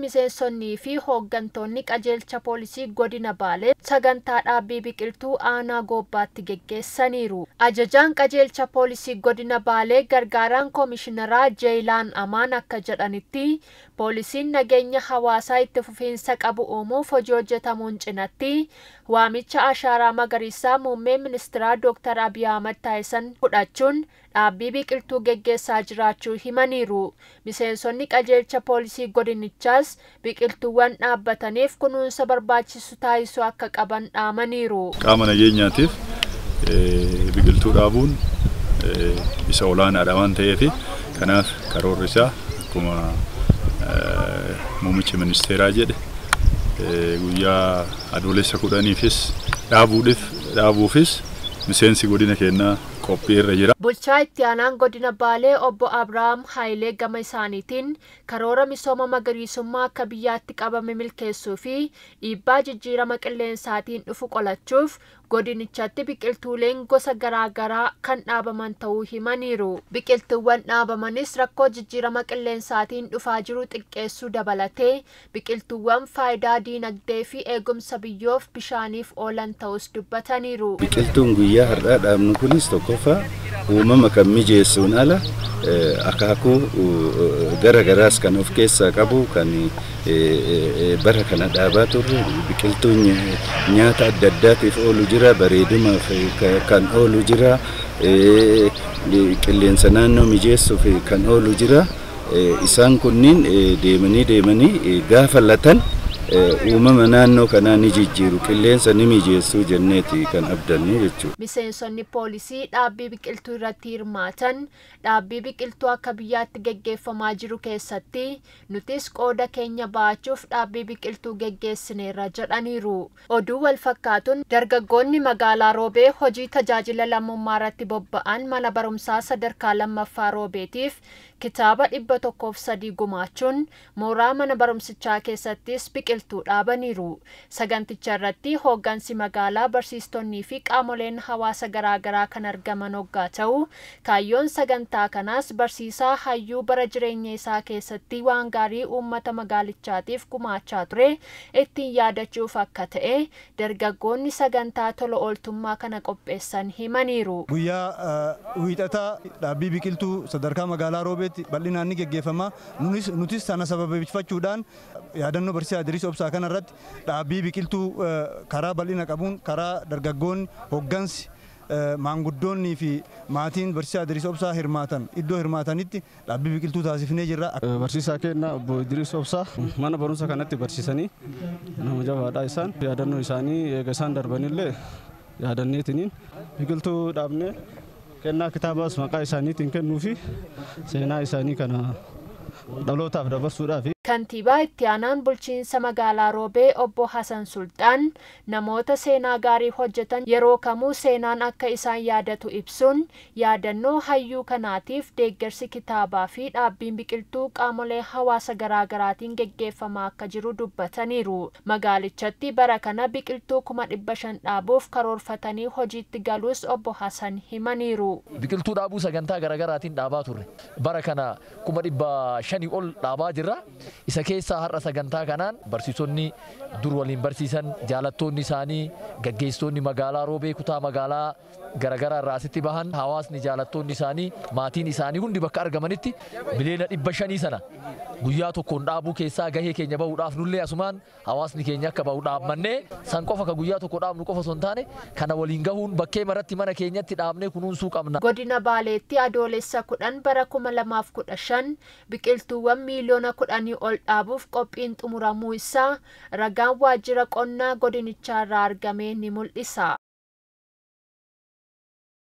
Miseensonnii fi hooggantoonni qajeelcha poolisii godina Baalee sagantaa dhaabbii biqiltuu aanaa goobbaatti geggeessaniiru. Ajajaan qajeelcha poolisii godina Baalee gargaaraan koomishinaraa Jeeyilaan Amaan akka jedhanitti poolisiin nageenya hawaasaa itti fufiinsa qabu uumuuf hojii hojjetamuun cinatti waamicha ashaaraa magariisaa muummee ministiraa Dooktar Abiy Ahmad Taayisan fudhachuun dhaabbii biqiltuu geggeessaa jiraachuu himaniiru. Miseensonni qajeelcha poolisii godinichaas Ammas biqiltuuwwan dhaabbataniif kunuunsa barbaachisu taasisu akka qaban dhaamaniiru. Qaama nageenyaatiif biqiltuu dhaabuun isa olaanaadha waan ta'eef kanaaf karoorri isaa akkuma muummichi ministeeraa jedhe guyyaa adoolessa kudhaniifis dhaabuudhaafis miseensi godina kennaa Bulchaa itti aanaan godina Baalee obbo Abrahaam Haayilee gama isaaniitiin karoora misooma magariisummaa akka biyyaatti qabame milkeessuu fi dhiibbaa jijjiirama qilleensaatiin dhufu qolachuuf godinichatti biqiltuuleen gosa garaagaraa kan dhaabaman ta'uu himaniiru. Biqiltuuwwan dhaabamanis rakkoo jijjiirama qilleensaatiin dhufaa jiru xiqqeessuu dabalatee biqiltuuwwan faayidaa diinagdee fi eegumsa biyyoof bishaaniif oolan ta'us dubbataniiru. Biqiltuun guyyaa kunis qofa uumama kan mijeessuun ala akaakuu garaas kan of keessaa qabu kan bara kana dhaabaa turre biqiltuu nyaata adda addaatiif oolu jira bareedumaaf kan oolu jira qilleensa naannoo mijeessuuf kan oolu jira isaan kunniin deemanii deemanii gaafa latan uumama naannoo kanaa ni jijjiiru qilleensa ni mijeessuu jenneeti kan abdannu jechuudha. Miseensonni poolisii dhaabbii biqiltuu irratti hirmaatan dhaabbii biqiltuu akka biyyaatti gaggeeffamaa jiru keessatti nutis qooda keenya ba'achuuf dhaabbii biqiltuu gaggeessineerra jedhaniiru. Oduu wal fakkaatuun dargaggoonni magaalaa roobee hojii tajaajila lammummaa irratti bobba'an mana barumsaa sadarkaa lammaffaa roobeetiif kitaaba dhibba tokkoof sadii gumaachuun mooraa mana barumsichaa keessattis biqiltuu galtuu dhaabaniiru. Saganticha irratti hooggansi magaalaa barsiistonnii fi qaamoleen hawaasa garaagaraa kan argaman hoggaa ta'u kaayyoon sagantaa kanaas barsiisaa hayyuu bara jireenya isaa keessatti waan gaarii uummata magaalichaatiif gumaachaa ture ittiin yaadachuuf akka ta'e dargaggoonni sagantaa tola ooltummaa kana qopheessan himaniiru. Guyyaa wiixataa dhaabbii biqiltuu sadarkaa magaalaa Roobeetti bal'inaan ni gaggeeffama. Nutis sana sababeeffachuudhaan yaadannoo barsiisaa Oomishni obsaa kanarratti dhaabii biqiltuu eh, karaa bal'ina qabuun karaa dargaggoonni hoggansi eh, maanguddoonnii fi maatiin barsiisaa Idris Obsaa hirmaatan iddoo hirmaatanitti dhaabbii biqiltuu taasifnee jirra. Eh, barsiisaa keenya obbo dari Obsaa mana barumsa kanatti barsiisanii nama jabaadha isaan yaadannoo isaanii eega isaan darbanillee yaadanneetiniin biqiltuu dhaabnee kennaa kitaabaas maqaa isaaniitiin kennuu fi seenaa isaanii kana dhalootaaf dabarsuudhaaf. kantiibaa itti aanaan bulchiinsa magaalaa roobee obbo Hasan sulxaan namoota seenaa gaarii hojjetan yeroo kamuu seenaan akka isaan yaadatu ibsuun yaadannoo hayyuu kanaatiif deeggarsi kitaabaa fi dhaabbiin biqiltuu qaamolee hawaasa garaagaraatiin geggeeffamaa akka jiru dubbataniiru. Magaalichatti bara kana biqiltuu kuma dhibba shan dhaabuuf karoorfatanii hojiitti galuus obbo Hasan himaniiru. Biqiltuu dhaabuu sagantaa garaagaraatiin dhaabaa turre bara kana kuma dhibba ol dhaabaa isa keessaa har'a sagantaa kanaan barsiisonni dur waliin barsiisan jaalattoonni isaanii gaggeessitoonni magaalaa roobee kutaa magaalaa garagaraa irraa asitti bahan hawaasni jaalattoonni isaanii maatiin isaanii hundi bakka argamanitti miliyoona dhibba shanii sana guyyaa tokkoon dhaabuu keessaa gahee keenya bahuudhaaf nullee asumaan hawaasni keenya akka bahu dhaabmannee san qofa ka guyyaa tokko dhaabnu qofa son taane kana waliin gahuun bakkee maratti mana keenyatti dhaabnee kunuunsuu qabna. Godina Baaleetti adoolessa kudhan bara kuma lamaaf kudha shan biqiltuuwwan miiliyoona kudhanii ol dhaabuuf qophiin xumuramuu isaa ragaan waajjira qonnaa godinichaa irraa argame ni mul'isa.